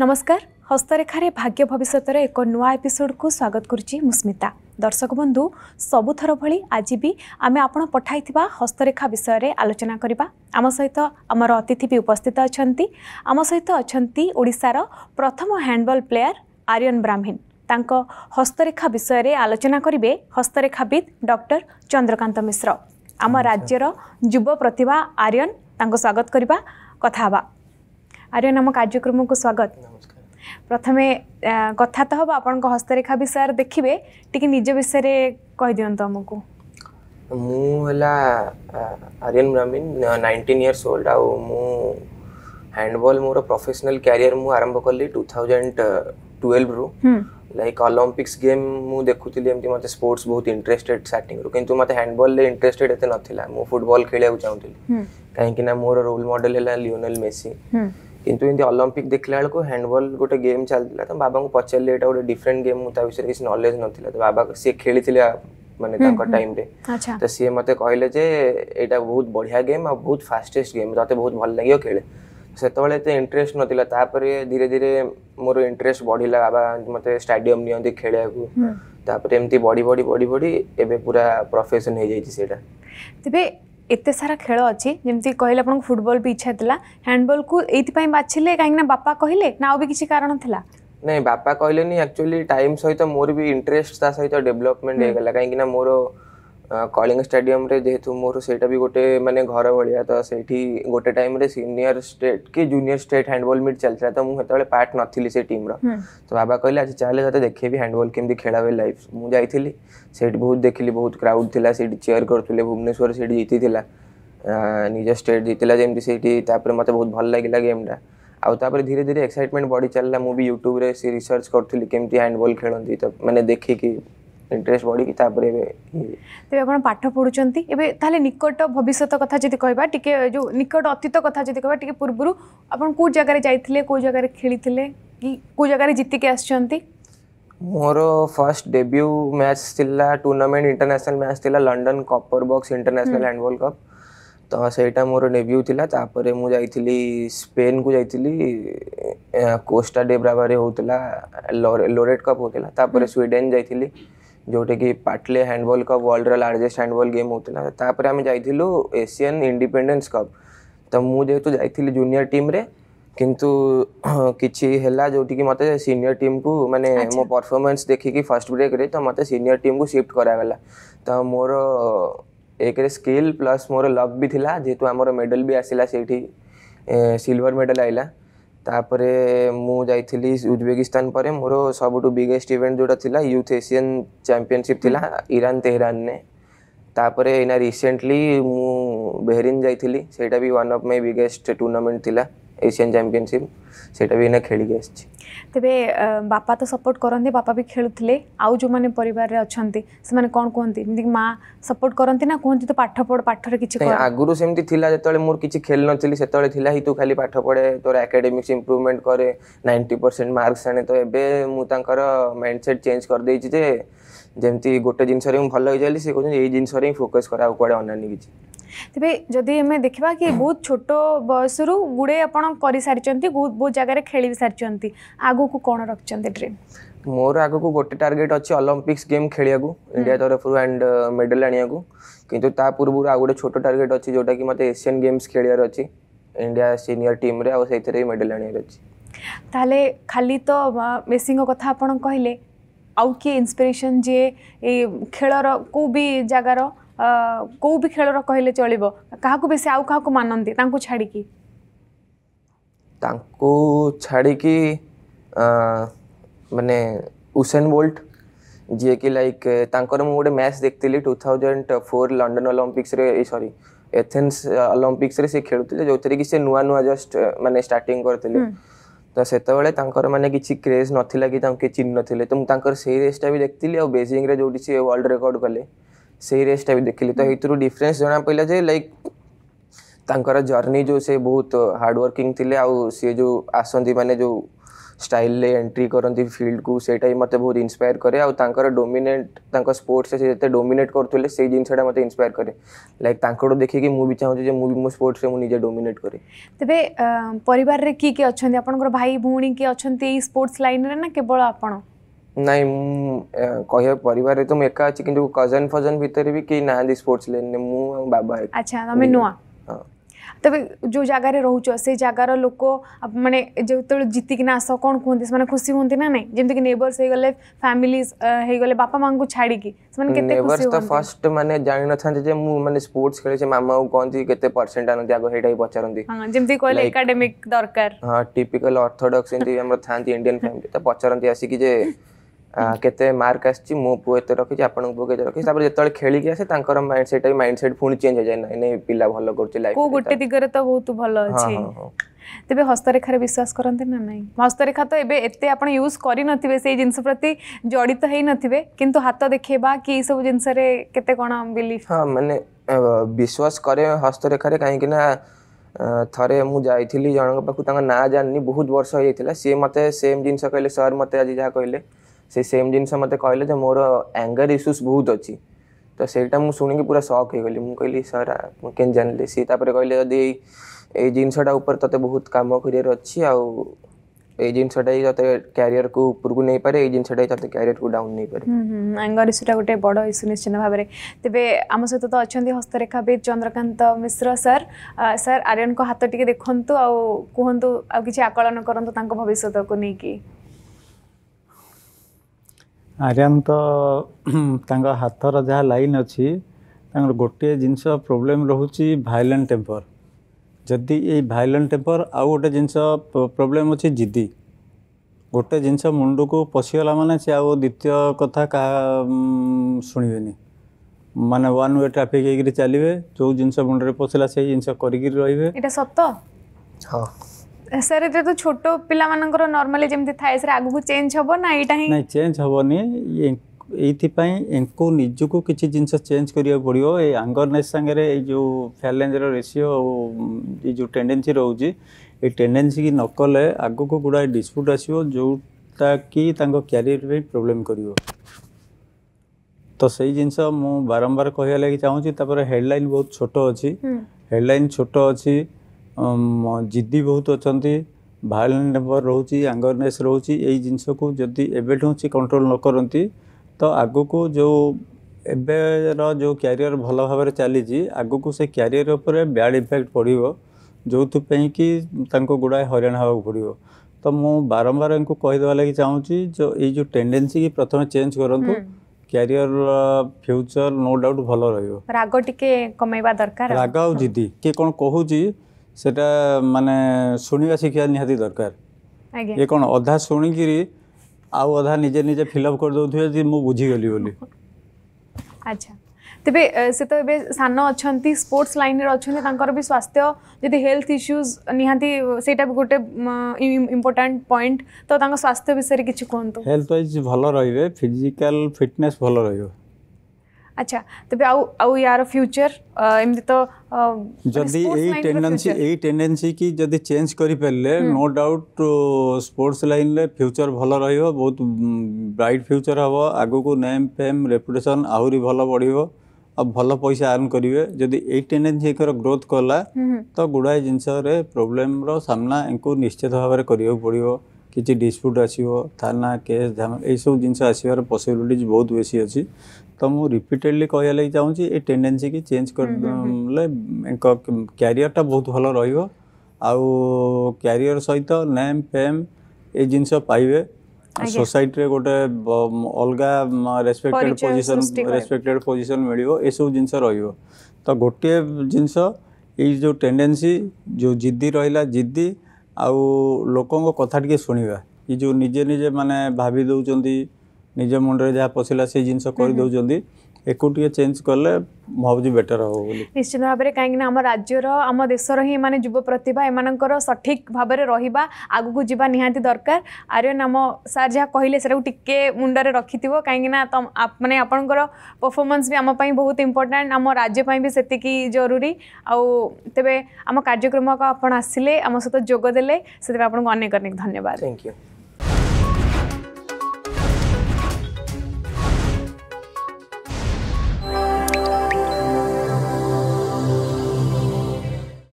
ନମସ୍କାର ହସ୍ତରେଖାରେ ଭାଗ୍ୟ ଭବିଷ୍ୟତର ଏକ ନୂଆ ଏପିସୋଡ୍କୁ ସ୍ୱାଗତ କରୁଛି ମୁଁ ସ୍ମିତା ଦର୍ଶକ ବନ୍ଧୁ ସବୁଥର ଭଳି ଆଜି ବି ଆମେ ଆପଣ ପଠାଇଥିବା ହସ୍ତରେଖା ବିଷୟରେ ଆଲୋଚନା କରିବା ଆମ ସହିତ ଆମର ଅତିଥି ବି ଉପସ୍ଥିତ ଅଛନ୍ତି ଆମ ସହିତ ଅଛନ୍ତି ଓଡ଼ିଶାର ପ୍ରଥମ ହ୍ୟାଣ୍ଡବଲ୍ ପ୍ଲେୟାର ଆର୍ୟନ୍ ବ୍ରାହ୍ମିନ୍ ତାଙ୍କ ହସ୍ତରେଖା ବିଷୟରେ ଆଲୋଚନା କରିବେ ହସ୍ତରେଖାବିତ୍ ଡକ୍ଟର ଚନ୍ଦ୍ରକାନ୍ତ ମିଶ୍ର ଆମ ରାଜ୍ୟର ଯୁବ ପ୍ରତିଭା ଆର୍ୟନ୍ ତାଙ୍କୁ ସ୍ୱାଗତ କରିବା କଥା ହେବା आर्यन आम को स्वागत प्रथम कथा तो हम आप हस्तरेखा विषय देखिए निज विषय रे कहि दियंत हमको Aryan Brahmin nineteen years old आ हैंडबॉल मोर प्रोफेशनल कैरियर मु आरंभ कली ट्वेल्व रु लाइक ओलंपिक्स गेम मु देखुଥିଲି ଏମିତି ମୋତେ स्पोर्ट्स बहुत इंटरेस्टेड स्टार्टिंग କିନ୍ତୁ ମୋତେ ହ୍ୟାଣ୍ଡବଲ୍ରେ ଇଣ୍ଟରେଷ୍ଟେଡ୍ ଏତେ ନଥିଲା ମୁଁ ଫୁଟବଲ୍ ଖେଳିବାକୁ ଚାହୁଁଥିଲି କାହିଁକି ନା ମୋର ରୋଲ୍ ମଡେଲ୍ ହେଲା ଲିଓନେଲ୍ ମେସି କିନ୍ତୁ ଏମିତି ଅଲମ୍ପିକ୍ ଦେଖିଲା ବେଳକୁ ହ୍ୟାଣ୍ଡବଲ୍ ଗୋଟେ ଗେମ୍ ଚାଲିଥିଲା ତ ବାବାଙ୍କୁ ପଚାରିଲେ ଏଇଟା ଗୋଟେ ଡିଫରେଣ୍ଟ ଗେମ୍ ମୁଁ ତା ବିଷୟରେ କିଛି ନଲେଜ୍ ନଥିଲା ତ ବାବା ସିଏ ଖେଳିଥିଲେ ମାନେ ତାଙ୍କ ଟାଇମ୍ରେ ତ ସିଏ ମୋତେ କହିଲେ ଯେ ଏଇଟା ବହୁତ ବଢ଼ିଆ ଗେମ୍ ଆଉ ବହୁତ ଫାଷ୍ଟେଷ୍ଟ ଗେମ୍ ତତେ ବହୁତ ଭଲ ଲାଗିବ ଖେଳେ ସେତେବେଳେ ଏତେ ଇଣ୍ଟରେଷ୍ଟ ନଥିଲା ତାପରେ ଧୀରେ ଧୀରେ ମୋର ଇଣ୍ଟରେଷ୍ଟ ବଢ଼ିଲା ବାବା ମୋତେ ଷ୍ଟାଡିୟମ୍ ନିଅନ୍ତି ଖେଳିବାକୁ ତାପରେ ଏମିତି ବଢ଼ି ବଢ଼ି ବଢ଼ି ବଢ଼ି ଏବେ ପୁରା ପ୍ରଫେସନ୍ ହେଇଯାଇଛି ସେଇଟା ତେବେ ଏତେ ସାରା ଖେଳ ଅଛି ଯେମିତି କହିଲେ ଆପଣଙ୍କୁ ଫୁଟବଲ୍ ବି ଇଚ୍ଛା ଥିଲା ହ୍ୟାଣ୍ଡବଲ୍କୁ ଏଇଥିପାଇଁ ବାଛିଲେ କାହିଁକିନା ବାପା କହିଲେ ନା ଆଉ ବି କିଛି କାରଣ ଥିଲା ନାଇଁ ବାପା କହିଲେନି ଆକ୍ଚୁଆଲି ଟାଇମ୍ ସହିତ ମୋର ବି ଇଣ୍ଟରେଷ୍ଟ ତା ସହିତ ଡେଭଲପମେଣ୍ଟ ହେଇଗଲା କାହିଁକିନା ମୋର କଳିଙ୍ଗ ଷ୍ଟାଡିୟମରେ ଯେହେତୁ ମୋର ସେଇଟା ବି ଗୋଟେ ମାନେ ଘର ଭଳିଆ ତ ସେଇଠି ଗୋଟେ ଟାଇମରେ ସିନିୟର ଷ୍ଟେଟ୍ କି ଜୁନିୟର ଷ୍ଟେଟ୍ ହ୍ୟାଣ୍ଡବଲ୍ ମିଟ୍ ଚାଲିଥିଲା ତ ମୁଁ ସେତେବେଳେ ପାର୍ଟ ନଥିଲି ସେ ଟିମ୍ର ତ ବାବା କହିଲେ ଆଜି ଚାଲେ ତତେ ଦେଖେଇବି ହ୍ୟାଣ୍ଡବଲ୍ କେମିତି ଖେଳା ହୁଏ ଲାଇଫ୍ ମୁଁ ଯାଇଥିଲି ସେଇଠି ବହୁତ ଦେଖିଲି ବହୁତ କ୍ରାଉଡ଼ ଥିଲା ସେଇଠି ଚେୟାର କରୁଥିଲେ ଭୁବନେଶ୍ୱର ସେଇଠି ଜିତିଥିଲା ନିଜ ଷ୍ଟେଟ୍ ଜିତିଲା ଯେମିତି ସେଇଠି ତାପରେ ମୋତେ ବହୁତ ଭଲ ଲାଗିଲା ଗେମ୍ଟା ଆଉ ତାପରେ ଧୀରେ ଧୀରେ ଏକ୍ସାଇଟମେଣ୍ଟ ବଢ଼ି ଚାଲିଲା ମୁଁ ବି ୟୁଟ୍ୟୁବରେ ସେ ରିସର୍ଚ୍ଚ କରୁଥିଲି କେମିତି ହ୍ୟାଣ୍ଡବଲ୍ ଖେଳନ୍ତି ତ ମାନେ ଦେଖିକି इंटरेस्ट बढ़ी की तापर एबे तेब अपन पाठ पढु चंती एबे ताले निकट भविष्यत कथा जदि कहबा टिके जो निकट अतीत कथा जदि कहबा टिके पूर्वरु अपन को जगह रे जाईथिले को जगह रे खेलीथिले की को जगह रे जीत के आछंती मोर फर्स्ट डेब्यू मैच थिला टूर्नामेंट इंटरनेशनल मैच थिला London Copper Box international and cup तो सेटा मोर डेब्यू थिला तापर मु जाईथिली स्पेन को जाईथिली कोस्टा डे ब्रावा होतला लोरेट कप होतला तापर स्वीडन जाईथिली जोटा कि पाटले handball cup world largest handball game होता तापर आम जाइलु एसियन इंडिपेडेन्स कप तो मुझे जेहतु जा जूनियर टीम रे किंतु किसी है जोटि की मतलब सीनियर टीम को मानने मो परफॉर्मेंस देखिकी फर्स्ट ब्रेक रे तो मतलब सीनियर टीम को सिफ्ट कराला तो मोर एक स्किल प्लस मोर लक भी थी जेहेतु आम मेडल भी आसला से सिल्वर मेडल आइला तापर मुझ उज्बेकिस्तान पर मोर सब बिगेस्ट इवेंट जो था यूथ एसियन चंपिशिप थी इरान तेहरान ने तापर एना रिसेंटली मुझे बेहरीन जाइली सेटा भी one of my biggest tournament थी ଏସିଆନ୍ ଚାମ୍ପିଅନସିପ୍ ସେଇଟା ବି ଏଇନା ଖେଳିକି ଆସିଛି ତେବେ ବାପା ତ ସପୋର୍ଟ କରନ୍ତି ବାପା ବି ଖେଳୁଥିଲେ ଆଉ ଯେଉଁମାନେ ପରିବାରରେ ଅଛନ୍ତି ସେମାନେ କ'ଣ କୁହନ୍ତି ଏମିତିକି ମା ସପୋର୍ଟ କରନ୍ତି ନା କୁହନ୍ତି ତୁ ପାଠ ପଢ଼ ପାଠରେ କିଛି ଆଗରୁ ସେମିତି ଥିଲା ଯେତେବେଳେ ମୋର କିଛି ଖେଳି ନଥିଲି ସେତେବେଳେ ଥିଲା ହିଁ ତୁ ଖାଲି ପାଠ ପଢ଼େ ତୋର ଆକାଡେମିକ୍ସ ଇମ୍ପ୍ରୁଭମେଣ୍ଟ କରେ ନାଇଣ୍ଟି ପରସେଣ୍ଟ ମାର୍କସ୍ ଆଣେ ତ ଏବେ ମୁଁ ତାଙ୍କର ମାଇଣ୍ଡସେଟ୍ ଚେଞ୍ଜ କରିଦେଇଛି ଯେ ଯେମିତି ଗୋଟେ ଜିନିଷରେ ମୁଁ ଭଲ ହେଇଯାଏ ସେ କହୁଛନ୍ତି ଏଇ ଜିନିଷରେ ହିଁ ଫୋକସ୍ କରେ ଆଉ କୁଆଡ଼େ ଅନାନି କିଛି तेज जदि आम देखा कि बहुत छोट बयस गुड़े आपड़ बहुत बहुत जगह खेल भी सारी आग को कौन रखते ड्रीम मोर आग को गोटे टार्गेट अच्छे अलंपिक्स गेम खेल इंडिया तरफ एंड मेडल आने को कितु ता पूर्व आउ गए छोट टारगेट अच्छी जोटा कि मतलब एसियन गेम्स खेल इंडिया सिनियर टीम से मेडल आने खाली तो मेसी कथा आप कहले आउ किए इन्स्पिरेसन जी खेल कौ भी जगार कौ भी खेल कहले चल क्या बेस क्या मानते छाड़ी छाड़ी मानने उसेन बोल्ट जी कि लाइक तर मुझे मैच देखती two thousand four London Olympics सरी एथेन्स अलंपिक्स खेलुले जो थी से नुआ नुआ जस्ट मैंने स्टार्टिंग करते तो से मैंने किसी क्रेज नाला कि चिन्ह ना तो मुझे से रेसटा भी देखती और बेजिंग जो वर्ल्ड रेकर्ड कले ସେଇ ରେସ୍ଟା ବି ଦେଖିଲି ତ ଏଇଥିରୁ ଡିଫରେନ୍ସ ଜଣାପଡ଼ିଲା ଯେ ଲାଇକ୍ ତାଙ୍କର ଜର୍ଣ୍ଣି ଯେଉଁ ସେ ବହୁତ ହାର୍ଡ଼ୱାର୍କିଂ ଥିଲେ ଆଉ ସିଏ ଯେଉଁ ଆସନ୍ତି ମାନେ ଯେଉଁ ଷ୍ଟାଇଲ୍ରେ ଏଣ୍ଟ୍ରି କରନ୍ତି ଫିଲ୍ଡକୁ ସେଇଟା ହିଁ ମୋତେ ବହୁତ ଇନ୍ସପାୟାର କରେ ଆଉ ତାଙ୍କର ଡୋମିନେଟ୍ ତାଙ୍କ ସ୍ପୋର୍ଟସରେ ସେ ଯେତେ ଡୋମିନେଟ୍ କରୁଥିଲେ ସେଇ ଜିନିଷଟା ମୋତେ ଇନ୍ସପାୟାର କରେ ଲାଇକ୍ ତାଙ୍କଠୁ ଦେଖିକି ମୁଁ ବି ଚାହୁଁଛି ଯେ ମୁଁ ବି ମୋ ସ୍ପୋର୍ଟସରେ ମୁଁ ନିଜେ ଡୋମିନେଟ୍ କରେ ତେବେ ପରିବାରରେ କିଏ କିଏ ଅଛନ୍ତି ଆପଣଙ୍କର ଭାଇ ଭଉଣୀ କିଏ ଅଛନ୍ତି ଏଇ ସ୍ପୋର୍ଟସ୍ ଲାଇନ୍ରେ ନା କେବଳ ଆପଣ ନାଇଁ ମୁଁ କହିବାକୁ ପରିବାରରେ ତ ମୁଁ ଏକା ଅଛି କିନ୍ତୁ କଜନ ଫଜନ ଭିତରେ ବି କେହି ନାହାନ୍ତି ସ୍ପୋର୍ଟସ ଲାଇନରେ ମୁଁ ଆଉ ବାବା ଆଚ୍ଛା ତମେ ନୂଆ ତେବେ ଯେଉଁ ଜାଗାରେ ରହୁଛ ସେ ଜାଗାର ଲୋକ ମାନେ ଯେତେବେଳେ ଜିତିକିନା ଆସ କ'ଣ କୁହନ୍ତି ସେମାନେ ଖୁସି ହୁଅନ୍ତି ନା ନାଇଁ ଯେମିତିକି ନେବର୍ସ ହେଇଗଲେ ଫ୍ୟାମିଲି ହେଇଗଲେ ବାପା ମାଆଙ୍କୁ ଛାଡ଼ିକି ସେମାନେ କେତେ ଖୁସି ତ ଫାର୍ଷ୍ଟ ମାନେ ଜାଣିନଥାନ୍ତି ଯେ ମୁଁ ମାନେ ସ୍ପୋର୍ଟସ ଖେଳେ ସେ ମାମାକୁ କହନ୍ତି କେତେ ପରସେଣ୍ଟ ଆଣନ୍ତି ଆଗ ହେଇଟା ହିଁ ପଚାରନ୍ତି ଯେମିତି କହିଲେ ଏକାଡେମିକ ଦରକାର ହଁ ଟିପିକାଲ ଅର୍ଥୋଡକ୍ସ ଏମିତି ଆମର ଥାନ୍ତି ଇଣ୍ଡିଆନ ଫ୍ୟାମିଲି ତ ପଚାରନ୍ତି ଆସିକି ଯେ କେତେ ମାର୍କ ଆସିଛି ମୋ ପୁଅ ଏତେ ରଖିଛି ଆପଣଙ୍କ ପୁଅ କେତେ ରଖିଛି ତାପରେ ଯେତେବେଳେ ଖେଳିକି ଆସେ ତାଙ୍କର ମାଇଣ୍ଡ ସେଟ୍ ବି ମାଇଣ୍ଡ ସେଟ୍ ପୁଣି ଚେଞ୍ଜ ହେଇଯାଏ ନାଇଁ ନାଇଁ ପିଲା ଭଲ କରୁଛି ଲାଇଫ୍ କୋଉ ଗୋଟେ ଦିଗରେ ତ ବହୁତ ଭଲ ଅଛି ତେବେ ହସ୍ତରେଖାରେ ବିଶ୍ୱାସ କରନ୍ତି ନା ନାହିଁ ହସ୍ତରେଖା ତ ଏବେ ଏତେ ଆପଣ ୟୁଜ୍ କରିନଥିବେ ସେଇ ଜିନିଷ ପ୍ରତି ଜଡ଼ିତ ହେଇନଥିବେ କିନ୍ତୁ ହାତ ଦେଖେଇବା କି ଏଇସବୁ ଜିନିଷରେ କେତେ କ'ଣ ବିଲିଫ୍ ହଁ ମାନେ ବିଶ୍ୱାସ କରେ ହସ୍ତରେଖାରେ କାହିଁକି ନା ଥରେ ମୁଁ ଯାଇଥିଲି ଜଣଙ୍କ ପାଖକୁ ତାଙ୍କ ନାଁ ଜାଣିନି ବହୁତ ବର୍ଷ ହେଇଯାଇଥିଲା ସିଏ ମୋତେ ସେମ୍ ଜିନିଷ କହିଲେ ସାର୍ ମୋତେ ଆଜି ଯାହା କହିଲେ ସେ ସେମ୍ ଜିନିଷ ମୋତେ କହିଲେ ଯେ ମୋର ଆଙ୍ଗର ଇସ୍ୟୁସ୍ ବହୁତ ଅଛି ତ ସେଇଟା ମୁଁ ଶୁଣିକି ପୁରା ସକ୍ ହେଇଗଲି ମୁଁ କହିଲି ସାର୍ ମୁଁ କେମିତି ଜାଣିଲି ସିଏ ତାପରେ କହିଲେ ଯଦି ଏଇ ଏଇ ଜିନିଷଟା ଉପରେ ତୋତେ ବହୁତ କାମ କରିବାର ଅଛି ଆଉ ଏଇ ଜିନିଷଟା ହିଁ ତତେ କ୍ୟାରିୟରକୁ ଉପରକୁ ନେଇପାରେ ଏଇ ଜିନିଷଟା ହିଁ ତତେ କ୍ୟାରିୟରକୁ ଡାଉନ୍ ନେଇପାରେ ଆଙ୍ଗର ଇସ୍ୟୁଟା ଗୋଟେ ବଡ଼ ଇସ୍ୟୁ ନିଶ୍ଚିତ ଭାବରେ ତେବେ ଆମ ସହିତ ତ ଅଛନ୍ତି ହସ୍ତରେଖାବିତ୍ ଚନ୍ଦ୍ରକାନ୍ତ ମିଶ୍ର ସାର୍ ସାର୍ ଆର୍ଯ୍ୟନଙ୍କ ହାତ ଟିକେ ଦେଖନ୍ତୁ ଆଉ କୁହନ୍ତୁ ଆଉ କିଛି ଆକଳନ କରନ୍ତୁ ତାଙ୍କ ଭବିଷ୍ୟତକୁ ନେଇକି ଆର୍ୟାନ୍ ତ ତାଙ୍କ ହାତର ଯାହା ଲାଇନ୍ ଅଛି ତାଙ୍କର ଗୋଟିଏ ଜିନିଷ ପ୍ରୋବ୍ଲେମ୍ ରହୁଛି ଭାଇଲେଣ୍ଟ ଟେମ୍ପର୍ ଯଦି ଏଇ ଭାଇଲେଣ୍ଟ ଟେମ୍ପର୍ ଆଉ ଗୋଟେ ଜିନିଷ ପ୍ରୋବ୍ଲେମ୍ ଅଛି ଜିଦି ଗୋଟେ ଜିନିଷ ମୁଣ୍ଡକୁ ପଶିଗଲା ମାନେ ସେ ଆଉ ଦ୍ୱିତୀୟ କଥା କାହା ଶୁଣିବେନି ମାନେ ୱାନ୍ ୱେ ଟ୍ରାଫିକ୍ ହେଇକିରି ଚାଲିବେ ଯେଉଁ ଜିନିଷ ମୁଣ୍ଡରେ ପଶିଲା ସେଇ ଜିନିଷ କରିକିରି ରହିବେ ଏଇଟା ସତ ହଁ ସାର୍ ଏଥିରେ ତ ଛୋଟ ପିଲାମାନଙ୍କର ନର୍ମାଲି ଯେମିତି ଥାଏ ସାର୍ ଆଗକୁ ଚେଞ୍ଜ ହବ ନା ଏଇଟା ହିଁ ନାଇଁ ଚେଞ୍ଜ ହବନି ଏଇଥିପାଇଁ ଏଙ୍କୁ ନିଜକୁ କିଛି ଜିନିଷ ଚେଞ୍ଜ କରିବାକୁ ପଡ଼ିବ ଏଇ ଆଙ୍ଗରନେସ୍ ସାଙ୍ଗରେ ଏଇ ଯେଉଁ ଫ୍ୟାଲେଞ୍ଜର ରେସିଓ ଆଉ ଏଇ ଯେଉଁ ଟେଣ୍ଡେନ୍ସି ରହୁଛି ଏଇ ଟେଣ୍ଡେନ୍ସିକି ନ କଲେ ଆଗକୁ ଗୁଡ଼ାଏ ଡିସ୍ପ୍ୟୁଟ୍ ଆସିବ ଯେଉଁଟାକି ତାଙ୍କ କ୍ୟାରିୟର ପାଇଁ ପ୍ରୋବ୍ଲେମ୍ କରିବ ତ ସେଇ ଜିନିଷ ମୁଁ ବାରମ୍ବାର କହିବା ଲାଗି ଚାହୁଁଛି ତାପରେ ହେଡ଼ଲାଇନ୍ ବହୁତ ଛୋଟ ଅଛି ହେଡ଼ଲାଇନ୍ ଛୋଟ ଅଛି ଜିଦି ବହୁତ ଅଛନ୍ତି ଭାୟୋଲେଣ୍ଟ ନେମ୍ବର ରହୁଛି ଆଙ୍ଗରନେସ୍ ରହୁଛି ଏଇ ଜିନିଷକୁ ଯଦି ଏବେଠୁ ସେ କଣ୍ଟ୍ରୋଲ୍ ନ କରନ୍ତି ତ ଆଗକୁ ଯେଉଁ ଏବେର ଯେଉଁ କ୍ୟାରିୟର ଭଲ ଭାବରେ ଚାଲିଛି ଆଗକୁ ସେ କ୍ୟାରିୟର ଉପରେ ବ୍ୟାଡ଼୍ ଇଫେକ୍ଟ ପଡ଼ିବ ଯେଉଁଥିପାଇଁ କି ତାଙ୍କୁ ଗୁଡ଼ାଏ ହଇରାଣ ହେବାକୁ ପଡ଼ିବ ତ ମୁଁ ବାରମ୍ବାର ଏଙ୍କୁ କହିଦେବା ଲାଗି ଚାହୁଁଛି ଯେଉଁ ଏଇ ଯେଉଁ ଟେଣ୍ଡେନ୍ସିକି ପ୍ରଥମେ ଚେଞ୍ଜ କରନ୍ତୁ କ୍ୟାରିୟର ଫ୍ୟୁଚର ନୋ ଡାଉଟ୍ ଭଲ ରହିବ ରାଗ ଟିକେ କମେଇବା ଦରକାର ରାଗ ଆଉ ଜିଦି କିଏ କ'ଣ କହୁଛି সেটা মানে শুনিবা শিখিবা নিহাতি দরকার ইয়ে কোণ অধা শুনিকি আউ অধা নিজে নিজে ফিল আপ করে দেউথিবে যে মু বুঝি গলি বলি আচ্ছা তেবে সে তো এবে সান অছন্তি স্পোর্টস লাইনে অছন্তি তাঙ্কর বি স্বাস্থ্য যদি হেলথ ইস্যুজ নিহাতি সেটা বি গোটে ইম্পর্টান্ট পয়েন্ট তো তাঙ্ক স্বাস্থ্য বিষয়ে কিছু কোন্তু হেলথ ওয়াইজ ভালো রহিবে ফিজিক্যাল ফিটনেস ভালো রহিবে ଆଚ୍ଛା ତେବେ ଆଉ ଆଉ ୟାର ଫ୍ୟୁଚର ଏମିତି ତ ଯଦି ଏଇ ଟେଣ୍ଡେନ୍ସି ଏଇ ଟେଣ୍ଡେନ୍ସି କି ଯଦି ଚେଞ୍ଜ କରିପାରିଲେ ନୋ ଡାଉଟ୍ ସ୍ପୋର୍ଟସ୍ ଲାଇନ୍ରେ ଫ୍ୟୁଚର ଭଲ ରହିବ ବହୁତ ବ୍ରାଇଟ୍ ଫ୍ୟୁଚର ହେବ ଆଗକୁ ନେମ୍ ଫେମ୍ ରେପୁଟେସନ୍ ଆହୁରି ଭଲ ବଢ଼ିବ ଆଉ ଭଲ ପଇସା ଆର୍ନ କରିବେ ଯଦି ଏଇ ଟେଣ୍ଡେନ୍ସି ଏକର ଗ୍ରୋଥ୍ କଲା ତ ଗୁଡ଼ାଏ ଜିନିଷରେ ପ୍ରୋବ୍ଲେମ୍ର ସାମ୍ନା ୟାଙ୍କୁ ନିଶ୍ଚିତ ଭାବରେ କରିବାକୁ ପଡ଼ିବ किसी डिस्प्यूट आसो थाना केस धाना यह सब जिन आसवर पसबिलिट बहुत बेस अच्छी तो मुझे रिपीटेडली कह चाहिए ये टेंडेन्सी की चेंज कर क्यारिटा बहुत भल र आउ सहित नेम फेम ये जिनस पाइबे सोसाइटी गोटे अलग रेस्पेक्टेड पोजिशन रेस्पेक्टेड पोजिशन मिल यू जिनस रोटे जिनस यो टेंडेंसी जो जिद्दी रहा जिदी ଆଉ ଲୋକଙ୍କ କଥା ଟିକେ ଶୁଣିବା ଏ ଯେଉଁ ନିଜେ ନିଜେ ମାନେ ଭାବି ଦେଉଛନ୍ତି ନିଜ ମୁଣ୍ଡରେ ଯାହା ପଶିଲା ସେଇ ଜିନିଷ କରିଦେଉଛନ୍ତି एकुटी चेंज कले भाजी बेटर हो निश्चित भाव में कहीं आम राज्य आम देशर हिंसा युव प्रतिभा एम सठिक भाव में रहा को जावा निहांती दरकार आर्यन आम सार जहाँ कहले टे मुंडे रखी थो कहीं मैंने आपण परफर्मान्स भी आमपाई बहुत इंपोर्टां आम राज्यपाई भी से जरूरी आउ तेब आम कार्यक्रम आप आसिले आम सहित जोगदे से आपको अनेक अनेक धन्यवाद थैंक यू